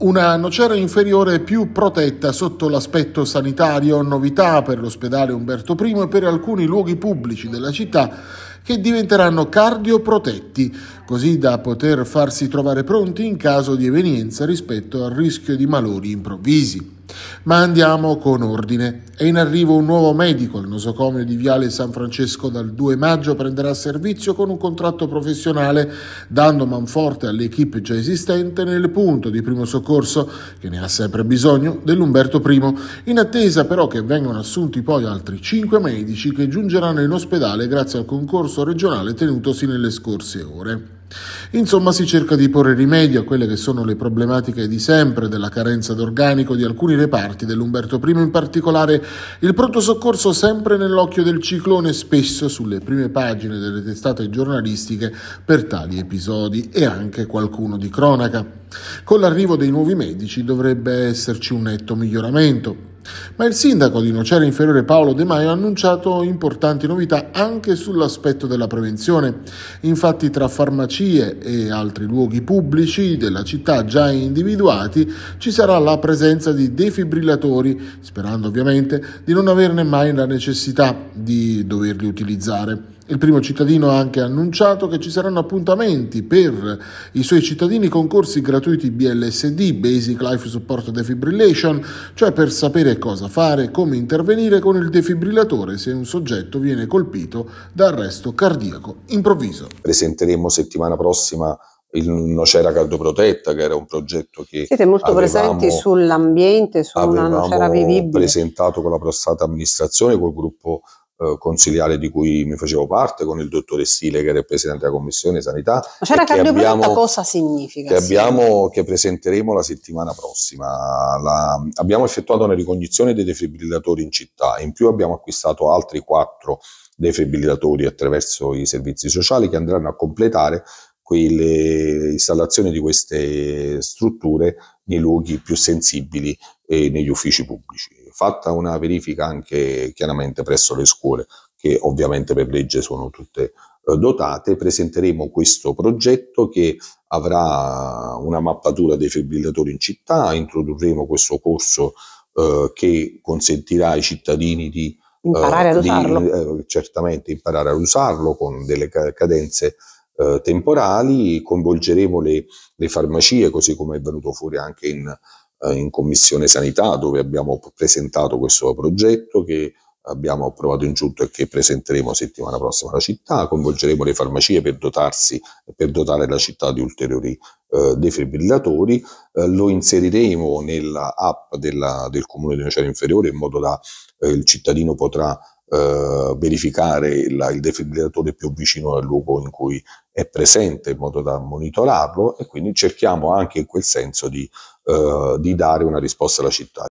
Una nocera inferiore più protetta sotto l'aspetto sanitario, novità per l'ospedale Umberto I e per alcuni luoghi pubblici della città che diventeranno cardioprotetti, così da poter farsi trovare pronti in caso di evenienza rispetto al rischio di malori improvvisi. Ma andiamo con ordine. È in arrivo un nuovo medico Il nosocomio di Viale San Francesco dal 2 maggio prenderà servizio con un contratto professionale dando manforte all'equipe già esistente nel punto di primo soccorso che ne ha sempre bisogno dell'Umberto I, in attesa però che vengano assunti poi altri 5 medici che giungeranno in ospedale grazie al concorso regionale tenutosi nelle scorse ore. Insomma, si cerca di porre rimedio a quelle che sono le problematiche di sempre della carenza d'organico di alcuni reparti dell'Umberto I, in particolare il pronto soccorso sempre nell'occhio del ciclone, spesso sulle prime pagine delle testate giornalistiche per tali episodi e anche qualcuno di cronaca. Con l'arrivo dei nuovi medici dovrebbe esserci un netto miglioramento. Ma il sindaco di Nocera Inferiore Paolo De Maio ha annunciato importanti novità anche sull'aspetto della prevenzione. Infatti tra farmacie e altri luoghi pubblici della città già individuati ci sarà la presenza di defibrillatori, sperando ovviamente di non averne mai la necessità di doverli utilizzare. Il primo cittadino ha anche annunciato che ci saranno appuntamenti per i suoi cittadini con corsi gratuiti BLSD, Basic Life Support Defibrillation, cioè per sapere cosa fare, come intervenire con il defibrillatore se un soggetto viene colpito da arresto cardiaco improvviso. Presenteremo settimana prossima il Nocera Caldoprotetta, che era un progetto che. Siete molto avevamo, presenti sull'ambiente, su una nocera vivibile. presentato con la passata amministrazione, col gruppo eh, consiliare di cui mi facevo parte, con il dottore Stile che era il presidente della commissione sanità. Ma c'era cambio abbiamo, cosa significa? Che, abbiamo, che, presenteremo la settimana prossima. La, abbiamo effettuato una ricognizione dei defibrillatori in città, in più abbiamo acquistato altri quattro defibrillatori attraverso i servizi sociali che andranno a completare quelle installazioni di queste strutture nei luoghi più sensibili e eh, negli uffici pubblici fatta una verifica anche chiaramente presso le scuole, che ovviamente per legge sono tutte eh, dotate, presenteremo questo progetto che avrà una mappatura dei fibrillatori in città, introdurremo questo corso eh, che consentirà ai cittadini di imparare eh, ad usarlo. eh, certamente imparare ad usarlo con delle cadenze eh, temporali, coinvolgeremo le, le, farmacie, così come è venuto fuori anche in eh, in Commissione Sanità dove abbiamo presentato questo progetto che abbiamo approvato in giunto e che presenteremo settimana prossima alla città, coinvolgeremo le farmacie per dotarsi, per dotare la città di ulteriori eh, defibrillatori, eh, lo inseriremo nella app del Comune di Nocera Inferiore in modo da eh, il cittadino potrà eh, verificare la, il defibrillatore più vicino al luogo in cui è presente in modo da monitorarlo e quindi cerchiamo anche in quel senso di eh, di dare una risposta alla città.